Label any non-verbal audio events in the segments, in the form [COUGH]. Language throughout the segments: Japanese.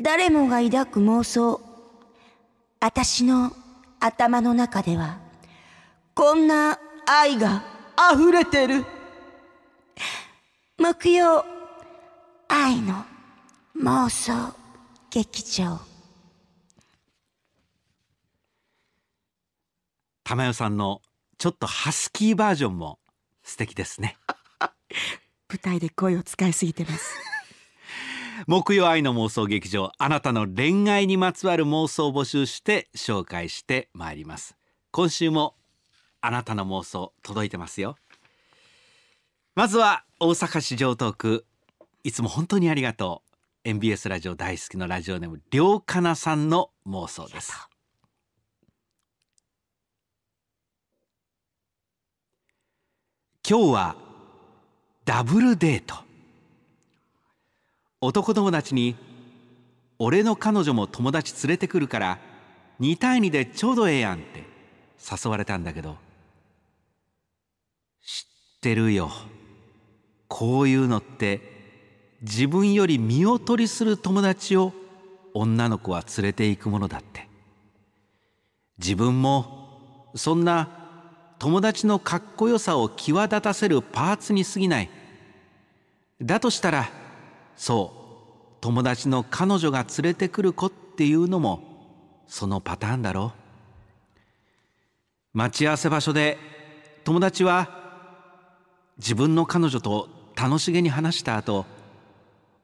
誰もが抱く妄想。私の頭の中では、こんな愛が溢れてる。木曜、愛の妄想劇場。玉代さんのちょっとハスキーバージョンも素敵ですね。[LAUGHS] 舞台で声を使いすぎてます。木曜愛の妄想劇場あなたの恋愛にまつわる妄想を募集して紹介してまいります今週もあなたの妄想届いてますよまずは大阪市城東区いつも本当にありがとう MBS ラジオ大好きのラジオネームりょうかなさんの妄想です今日はダブルデート男友達に「俺の彼女も友達連れてくるから2対2でちょうどええやん」って誘われたんだけど知ってるよこういうのって自分より見劣りする友達を女の子は連れていくものだって自分もそんな友達のかっこよさを際立たせるパーツに過ぎないだとしたらそう友達の彼女が連れてくる子っていうのもそのパターンだろう待ち合わせ場所で友達は自分の彼女と楽しげに話した後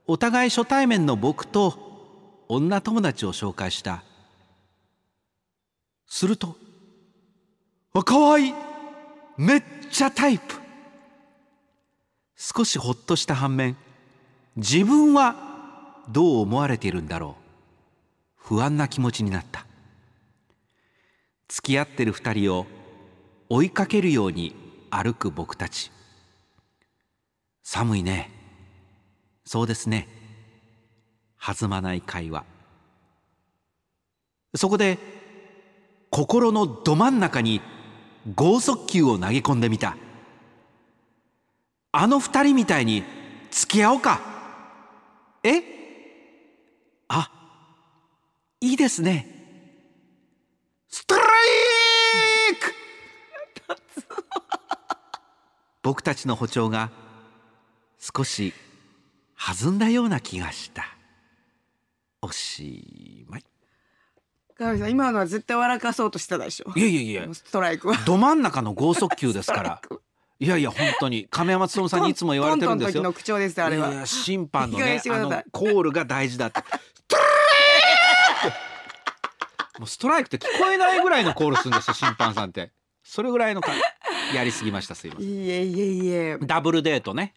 お互い初対面の僕と女友達を紹介したすると「あかわいいめっちゃタイプ!」少しほっとした反面自分はどう思われているんだろう不安な気持ちになった付き合ってる二人を追いかけるように歩く僕たち寒いねそうですね弾まない会話そこで心のど真ん中に剛速球を投げ込んでみたあの二人みたいに付き合おうかえあいいですねストライク [LAUGHS] 僕たちの歩調が少し弾んだような気がしたおしまい川上さん今のは絶対笑かそうとしたでしょいやいやいやストライクはど真ん中の剛速球ですから [LAUGHS] いやいや本当に亀山勤さんにいつも言われてるんですよ。トンですあれは。審判のねあのコールが大事だって。もうストライクって聞こえないぐらいのコールするんですよ審判さんって。それぐらいのかやりすぎましたすいません。いえいえいえ。ダブルデートね。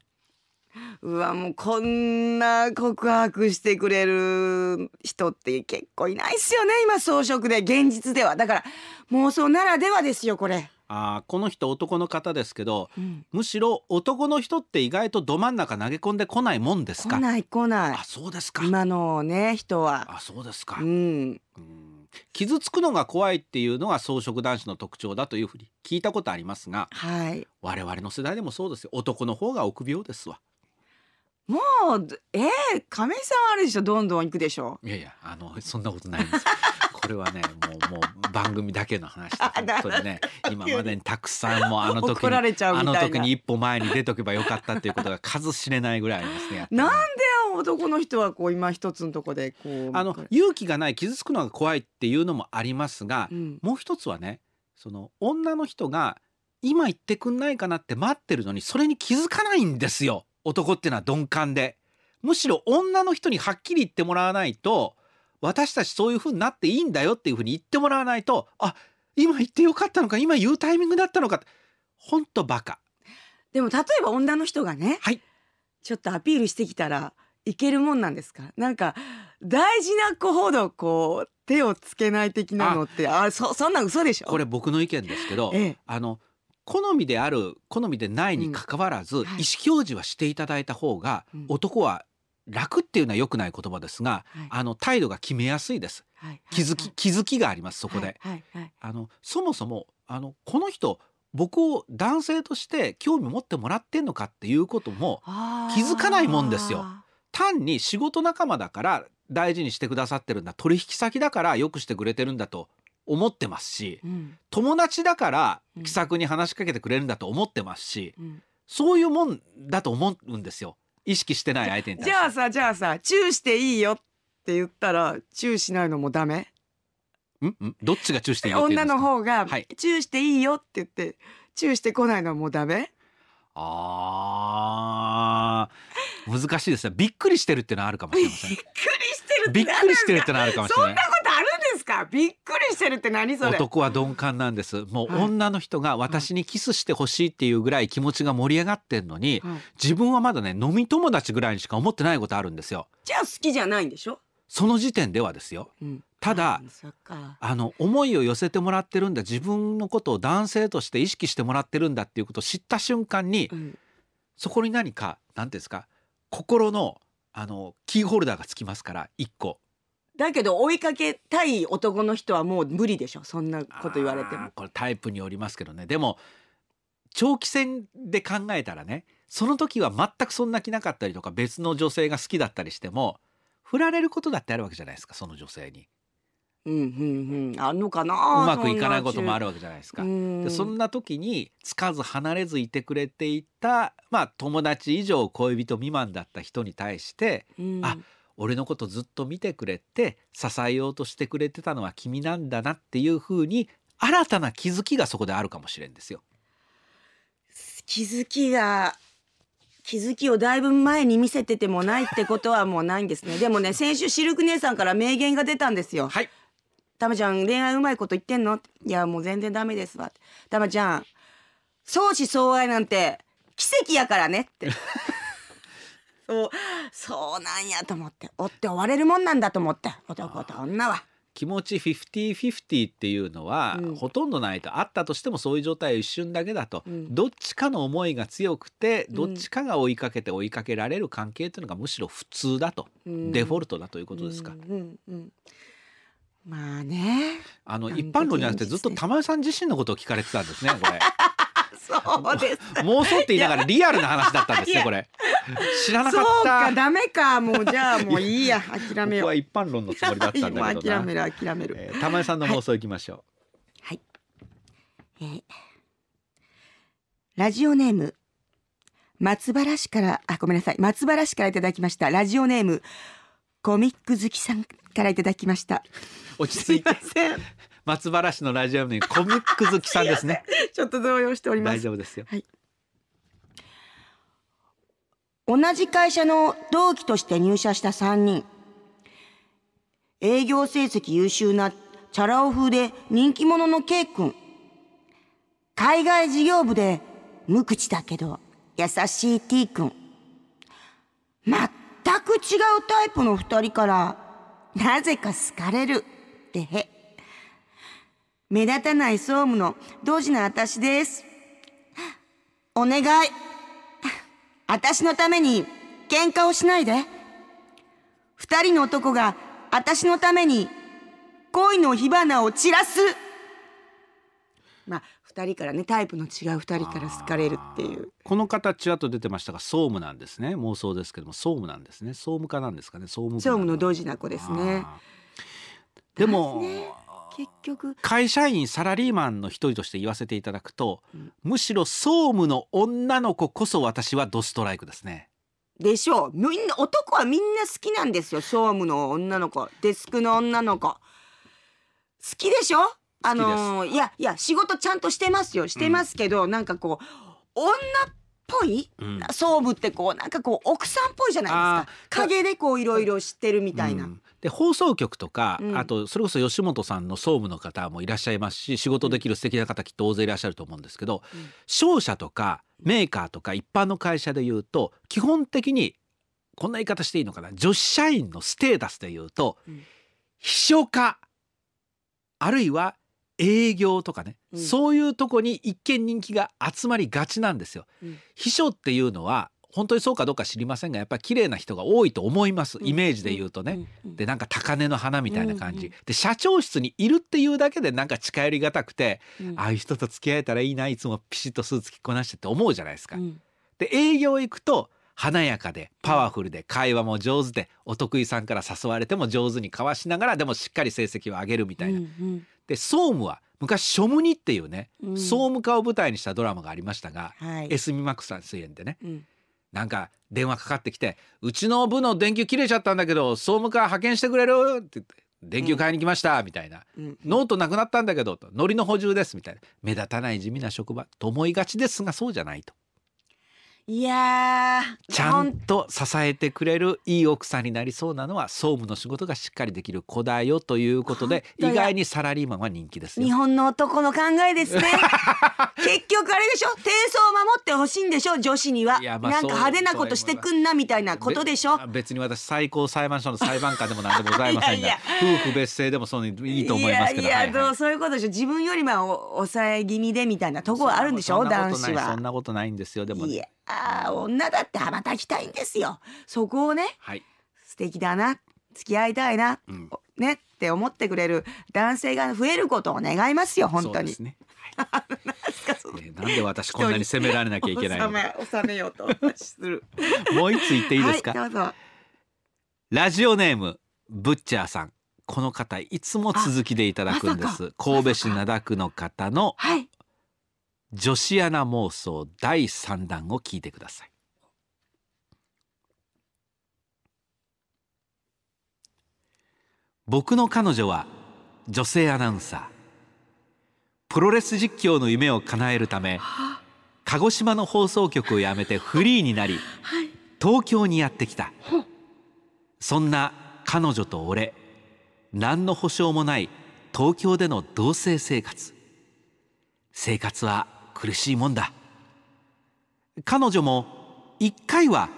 うわもうこんな告白してくれる人って結構いないっすよね今装飾で現実ではだから妄想ならではですよこれあこの人男の方ですけど、うん、むしろ男の人って意外とど真ん中投げ込んでこないもんですか来ない来ないあそうですか今のね人はあそうですか、うん、うん傷つくのが怖いっていうのが草食男子の特徴だというふうに聞いたことありますが、はい、我々の世代でもそうですよ男の方が臆病ですわもうえー、亀井さんあるでしょどんどん行くでしょいやいやあのそんなことないんですこれはねもうもう番組だけの話で本当にね今までにたくさんもうあの時にあの時に一歩前に出とけばよかったっていうことが数知れないぐらいありますね。なんで男の人はこう今一つのとこでこうあの勇気がない傷つくのが怖いっていうのもありますが、うん、もう一つはねその女の人が今言ってくんないかなって待ってるのにそれに気づかないんですよ男っていうのは鈍感でむしろ女の人にはっきり言ってもらわないと私たちそういうふうになっていいんだよっていうふうに言ってもらわないとあ今言ってよかったのか今言うタイミングだったのかほんとバカでも例えば女の人がね、はい、ちょっとアピールしてきたらいけるもんなんですかなんか大事な子ほどこう手をつけない的なのってあそそんな嘘でしょこれ僕の意見ですけど、ええ、あの好みである好みでないにかかわらず、うんはい、意思表示はしていただいた方が、男は楽っていうのは良くない言葉ですが、はい、あの態度が決めやすいです。はい、気づき、はい、気づきがありますそこで。あのそもそもあのこの人僕を男性として興味持ってもらってんのかっていうことも気づかないもんですよ。単に仕事仲間だから大事にしてくださってるんだ取引先だから良くしてくれてるんだと思ってますし、うん、友達だから気さくに話しかけてくれるんだと思ってますし、うん、そういうもんだと思うんですよ。意識してない相手に対じしてゃあさじゃあさチューしていいよって言ったらチューしないのもダメんんどっちがチューしていいよって言女うんですの方が、はいチューしていいよって言ってチューしてこないのもうダメあー難しいですねびっくりしてるってのはあるかもしれません [LAUGHS] びっくりしてるびっくりしてるってのはあるかもしれない。かびっくりしてるって何それ男は鈍感なんですもう女の人が私にキスしてほしいっていうぐらい気持ちが盛り上がってんのに、はい、自分はまだね飲み友達ぐらいにしか思ってないことあるんですよじゃあ好きじゃないんでしょその時点ではですよ、うん、ただあの思いを寄せてもらってるんだ自分のことを男性として意識してもらってるんだっていうことを知った瞬間に、うん、そこに何か何ていうんですか心のあのキーホルダーがつきますから1個だけど追いかけたい男の人はもう無理でしょそんなこと言われてもこれタイプによりますけどねでも長期戦で考えたらねその時は全くそんな気なかったりとか別の女性が好きだったりしても振られることだってあるわけじゃないですかその女性に。うんうんうん、あのかなうまくいかないこともあるわけじゃないですか。でそんな時につかず離れずいてくれていた、まあ、友達以上恋人未満だった人に対して「あ俺のことずっと見てくれて支えようとしてくれてたのは君なんだなっていうふうに新たな気づきがそこであるかもしれんですよ。気づきが気づきをだいぶ前に見せててもないってことはもうないんですね。[LAUGHS] でもね先週シルク姉さんから名言が出たんですよ。はい。たまちゃん恋愛うまいこと言ってんの？いやもう全然ダメですわ。たまちゃん相思相愛なんて奇跡やからねって。そうそうなんやと思って追って追われるもんなんだと思って男と女は。気持ちフフフィィテ50-50っていうのは、うん、ほとんどないとあったとしてもそういう状態は一瞬だけだと、うん、どっちかの思いが強くてどっちかが追いかけて追いかけられる関係というのがむしろ普通だと、うん、デフォルトだということですか。まあね。あの一般論じゃなくてずっと玉井さん自身のことを聞かれてたんですねこれ。[LAUGHS] そうです。妄想って言いながらリアルな話だったんですねこれ。知らなかっそうたかダメかもうじゃあもういいや [LAUGHS] 諦め僕よは一般論のつもりだったんだけどな諦める諦める、えー玉井さんの放送いきましょうはい、えーラジオネーム松原市からあごめんなさい松原市からいただきましたラジオネームコミック好きさんからいただきました落ち着いいてません松原市のラジオネームコミック好きさんですねちょっと動揺しております大丈夫ですよはい同じ会社の同期として入社した3人。営業成績優秀なチャラ男風で人気者の K 君。海外事業部で無口だけど優しい T 君。全く違うタイプの2人からなぜか好かれるってへ。目立たない総務のドジな私です。お願い。私のために喧嘩をしないで。二人の男が私のために恋の火花を散らす。まあ、二人からね、タイプの違う二人から好かれるっていう。この形はと出てましたが、総務なんですね。妄想ですけども、総務なんですね。総務課なんですかね。総務。総務の同時な子ですね。でも。結局会社員サラリーマンの一人として言わせていただくと、うん、むしろ総務の女の子こそ私はドストライクですねでしょうみんな男はみんな好きなんですよ総務の女の子デスクの女の子好きでしょあのー、いやいや仕事ちゃんとしてますよしてますけど、うん、なんかこう女っぽい、うん、総務ってこうなんかこう奥さんっぽいじゃないですか陰でこういろいろ知ってるみたいな、うん、で放送局とか、うん、あとそれこそ吉本さんの総務の方もいらっしゃいますし仕事できる素敵な方きっと大勢いらっしゃると思うんですけど、うん、商社とかメーカーとか一般の会社でいうと基本的にこんな言い方していいのかな女子社員のステータスでいうと、うん、秘書家あるいは営業とかね、そういうとこに一見人気が集まりがちなんですよ。秘書っていうのは本当にそうかどうか知りませんがやっぱり綺麗な人が多いと思いますイメージで言うとね、うんうん、でなんか高嶺の花みたいな感じ、うんうん、で社長室にいるっていうだけでなんか近寄りがたくて、うん、ああいう人と付き合えたらいいないつもピシッとスーツ着こなしてって思うじゃないですか。うん、で営業行くと華やかでパワフルで会話も上手でお得意さんから誘われても上手に交わしながらでもしっかり成績を上げるみたいな。うんうん、で総務は昔「庶務ムっていうね、総務課を舞台にしたドラマがありましたが、はい、エスミマクさん主演でね、なんか電話かかってきて「うちの部の電球切れちゃったんだけど総務課派遣してくれる?」って言って「電球買いに来ました」みたいな、うんノートなくなったんだけど」と「ノリの補充です」みたいな目立たない地味な職場と思いがちですがそうじゃないと。いやちゃんと支えてくれるいい奥さんになりそうなのは総務の仕事がしっかりできる子だよということで意外にサラリーマンは人気です日本の男の考えですね [LAUGHS] 結局あれでしょ低層を守ってほしいんでしょ女子には、なんか派手なことしてくんなみたいなことでしょ別に私最高裁判所の裁判官でもなんでもございませんが夫婦別姓でもそういいと思いますけどいや、はいはい、そういうことでしょ自分よりまあ抑え気味でみたいなとこはあるんでしょ男子はそんなことないんですよでも、ね、あ女だって羽ばたきたいんですよそこをね、はい、素敵だな付き合いたいな、うん、ねって思ってくれる男性が増えることを願いますよ本当に。ねはいね、なんで私こんなに責められなきゃいけないのかめようとするもう一つ言っていいですか、はい、ラジオネームブッチャーさんこの方いつも続きでいただくんです神戸市灘区の方の女子アナ妄想第3弾を聞いてください僕の彼女は女性アナウンサープロレス実況の夢を叶えるため鹿児島の放送局を辞めてフリーになり、東京にやってきたそんな彼女と俺何の保証もない東京での同棲生活生活は苦しいもんだ彼女も一回は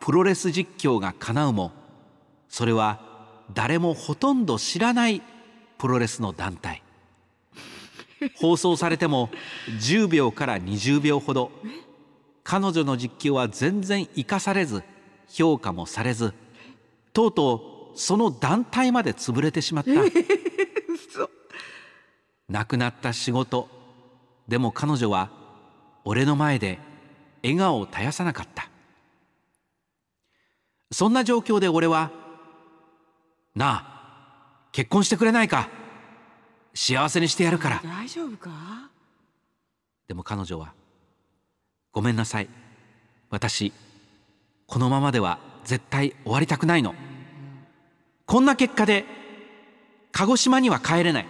プロレス実況が叶うもそれは誰もほとんど知らないプロレスの団体放送されても10秒から20秒ほど彼女の実況は全然生かされず評価もされずとうとうその団体まで潰れてしまった亡くなった仕事でも彼女は俺の前で笑顔を絶やさなかったそんな状況で俺は「なあ結婚してくれないか幸せにしてやるから」大丈夫かでも彼女は「ごめんなさい私このままでは絶対終わりたくないの」こんな結果で鹿児島には帰れない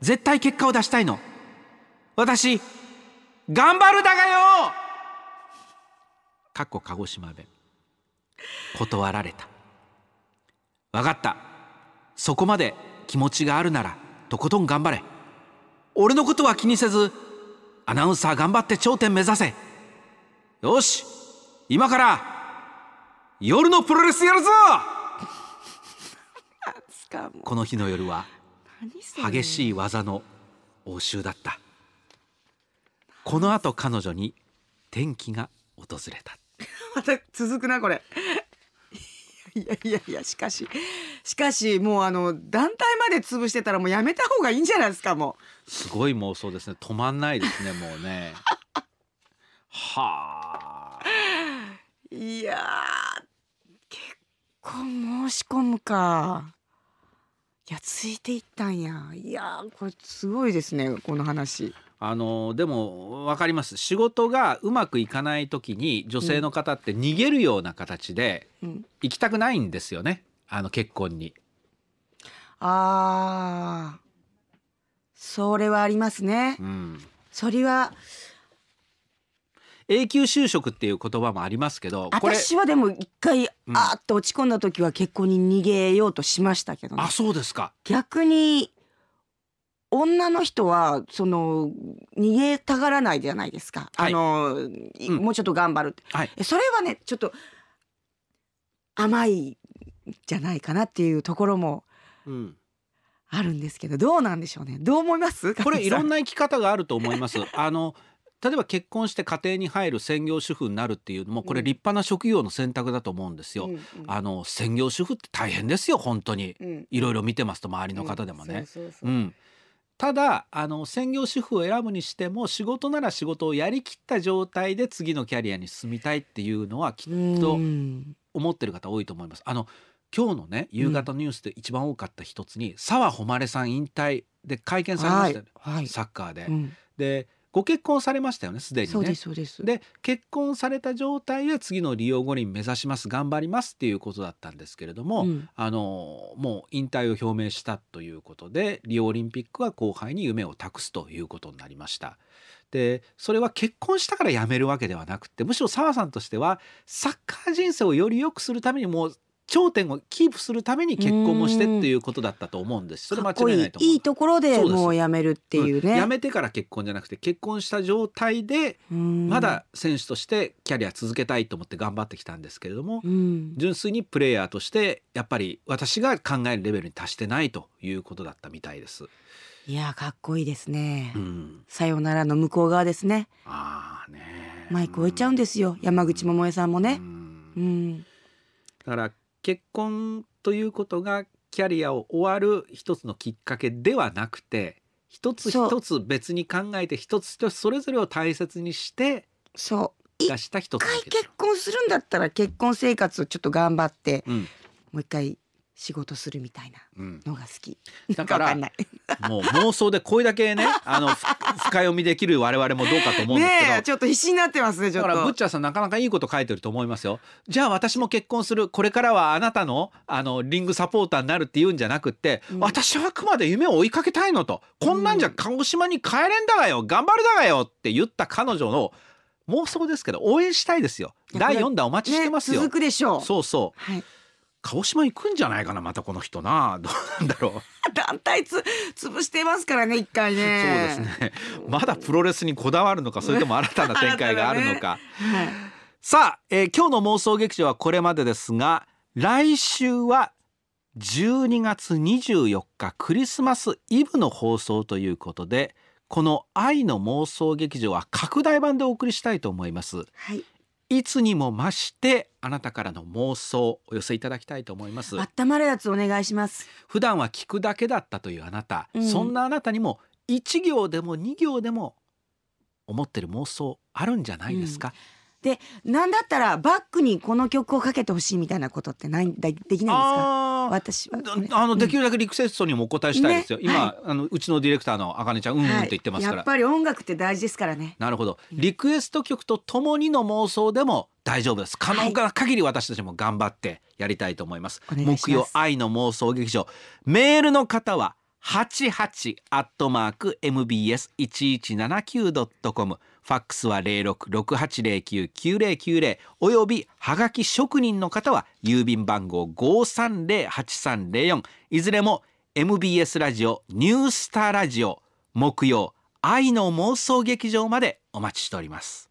絶対結果を出したいの私頑張るだがよかっこ鹿児島弁断られた分かったそこまで気持ちがあるならとことん頑張れ俺のことは気にせずアナウンサー頑張って頂点目指せよし今から夜のプロレスやるぞ [LAUGHS] この日の夜は激しい技の応酬だったこの後彼女に転機が訪れた [LAUGHS] また続くなこれいやいやいやしかししかしもうあの団体まで潰してたらもうやめた方がいいんじゃないですかもうすごい妄想ですね止まんないですねもうね [LAUGHS] はあいや結構申し込むかいやついていったんやいやこれすごいですねこの話あのでも分かります仕事がうまくいかない時に女性の方って逃げるような形で行きたくないんですよね、あの結婚に。ああそれはありますね。うん、それは永久就職っていう言葉もありますけど私はでも一回、あっと落ち込んだ時は結婚に逃げようとしましたけどね。あそうですか逆に女の人はその逃げたがらないじゃないですか、はい、あの、うん、もうちょっと頑張る、はい、それはねちょっと甘いじゃないかなっていうところもあるんですけど、どうなんでしょうねどう思いますこれいろんな生き方があると思います [LAUGHS] あの例えば結婚して家庭に入る専業主婦になるっていうのもこれ立派な職業の選択だと思うんですよ。うんうん、あの専業主婦って大変ですよ本当に、うん、いろいろ見てますと周りの方でもね。うん、そうそうそううんただあの専業主婦を選ぶにしても仕事なら仕事をやりきった状態で次のキャリアに進みたいっていうのはきっと思ってる方多いと思います。あの今日のね夕方ニュースで一番多かった一つに、うん、沢誉さん引退で会見されました、ねはいはい、サッカーで。うん、でご結婚されましたよねすでにね。そうですそうですで結婚された状態で次の利用五輪目指します頑張りますっていうことだったんですけれども、うん、あのもう引退を表明したということでリオオリンピックは後輩に夢を託すということになりました。でそれは結婚したから辞めるわけではなくてむしろ澤さんとしてはサッカー人生をより良くするためにもう頂点をキープするために結婚もしてっていうことだったと思うんですそれ間違いないと思ういいところでもうやめるっていうね、うん、やめてから結婚じゃなくて結婚した状態でまだ選手としてキャリア続けたいと思って頑張ってきたんですけれども、純粋にプレイヤーとしてやっぱり私が考えるレベルに達してないということだったみたいです。いやかっこいいですね、うん、さよならの向こう側ですねああねマイク置いちゃうんですよ、うん、山口百恵さんもね、うん、だから結婚ということがキャリアを終わる一つのきっかけではなくて一つ一つ別に考えて一つ一つそれぞれを大切にしてそう出した一つ一回結婚するんだったら結婚生活をちょっと頑張って、うん、もう一回仕事するみたいなのが好き、うん、だからもう妄想でこれだけね [LAUGHS] あの深読みできる我々もどうかと思うんですけどちょっと必死になってますねだからブッチャーさんなかなかいいこと書いてると思いますよじゃあ私も結婚するこれからはあなたのあのリングサポーターになるっていうんじゃなくて、うん、私はあくまで夢を追いかけたいのとこんなんじゃ鹿児島に帰れんだがよ頑張るだがよって言った彼女の妄想ですけど応援したいですよ第4弾お待ちしてますよ、ね、続くでしょうそうそう、はい鹿児島行くんじゃないかなまたこの人な [LAUGHS] どうなんだろう [LAUGHS] 団体つ潰していますからね一回ねそうですね [LAUGHS] まだプロレスにこだわるのかそれとも新たな展開があるのか、ねさあ、えー、今日の妄想劇場はこれまでですが来週は12月24日クリスマスイブの放送ということでこの愛の妄想劇場は拡大版でお送りしたいと思います、はい、いつにも増してあなたからの妄想お寄せいただきたいと思います温まるやつお願いします普段は聞くだけだったというあなた、うん、そんなあなたにも1行でも2行でも思ってる妄想あるんじゃないですか、うんで何だったらバックにこの曲をかけてほしいみたいなことってないできないんですか私はあのできるだけリクエストにもお答えしたいですよ、ね、今、はい、あのうちのディレクターのあかねちゃんうんうんって言ってますから、はい、やっぱり音楽って大事ですからねなるほどリクエスト曲とともにの妄想でも大丈夫です可能な限り私たちも頑張ってやりたいと思います、はい、木曜愛の妄想劇場メールの方は88アットマーク mbs1179.com ファックスは零六六八零九九零九零およびはがき職人の方は郵便番号5308304いずれも MBS ラジオニュースターラジオ木曜愛の妄想劇場までお待ちしております